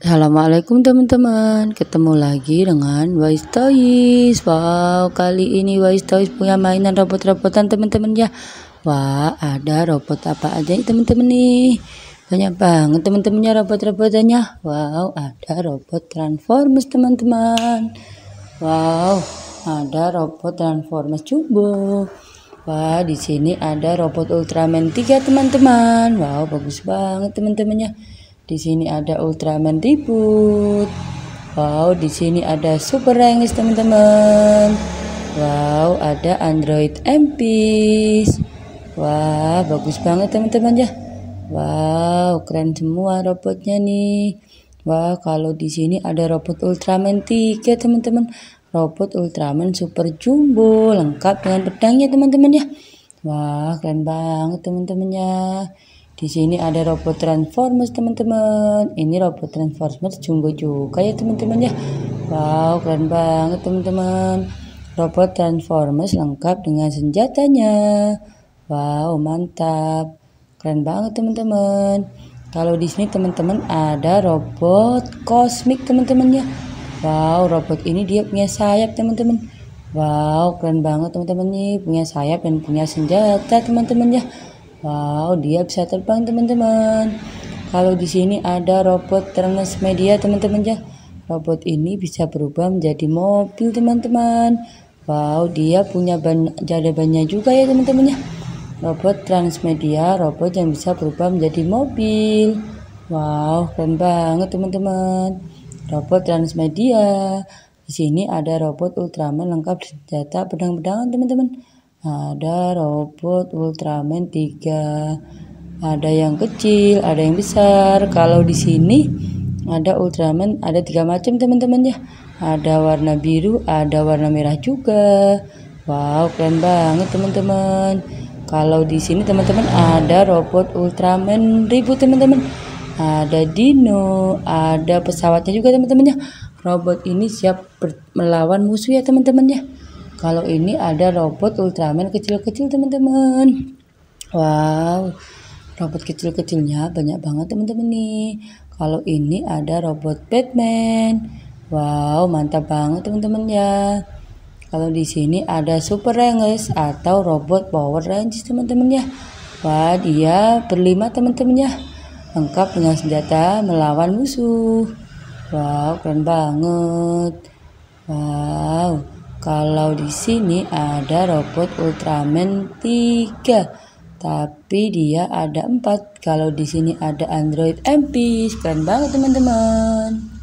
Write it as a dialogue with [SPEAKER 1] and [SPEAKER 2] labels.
[SPEAKER 1] Assalamualaikum teman-teman Ketemu lagi dengan Wise Toys Wow kali ini Wise Toys punya mainan robot-robotan teman-teman ya Wah ada robot apa aja nih teman-teman nih Banyak banget teman-temannya robot-robotannya Wow ada robot Transformers teman-teman Wow ada robot Transformers Jumbo Wah di sini ada robot Ultraman 3 teman-teman Wow bagus banget teman-temannya di sini ada Ultraman Ribut. Wow, di sini ada Super Rangers, teman-teman. Wow, ada Android MP. Wah, bagus banget teman-teman ya. Wow, keren semua robotnya nih. Wah, kalau di sini ada robot Ultraman 3, teman-teman. Robot Ultraman Super Jumbo lengkap dengan pedangnya, teman-teman ya. Wah, keren banget teman-teman ya. Di sini ada robot Transformers teman-teman. Ini robot Transformers jumbo juga ya teman-teman ya. Wow keren banget teman-teman. Robot Transformers lengkap dengan senjatanya. Wow mantap. Keren banget teman-teman. Kalau di sini teman-teman ada robot kosmik teman-teman ya. Wow robot ini dia punya sayap teman-teman. Wow keren banget teman-teman nih punya sayap dan punya senjata teman-teman ya. Wow, dia bisa terbang teman-teman. Kalau di sini ada robot transmedia teman-teman ya. Robot ini bisa berubah menjadi mobil teman-teman. Wow, dia punya ban banyak juga ya teman-teman ya. Robot transmedia, robot yang bisa berubah menjadi mobil. Wow, keren banget teman-teman. Robot transmedia. Di sini ada robot Ultraman lengkap senjata pedang-pedangan teman-teman ada robot Ultraman 3 ada yang kecil ada yang besar kalau di sini ada Ultraman ada tiga macam teman-teman ya ada warna biru ada warna merah juga wow keren banget teman-teman kalau di sini teman-teman ada robot Ultraman ribu teman-teman ada dino ada pesawatnya juga teman-teman ya robot ini siap melawan musuh ya teman-teman ya kalau ini ada robot Ultraman kecil-kecil teman-teman. Wow, robot kecil-kecilnya banyak banget teman-teman nih. Kalau ini ada robot Batman. Wow, mantap banget teman-teman ya. Kalau di sini ada Super Rangers atau robot Power Rangers teman-teman ya. Wah, dia berlima teman-teman ya. Lengkap dengan senjata melawan musuh. Wow, keren banget. Wow. Kalau di sini ada robot Ultraman 3, tapi dia ada 4. Kalau di sini ada Android MP. Keren banget teman-teman.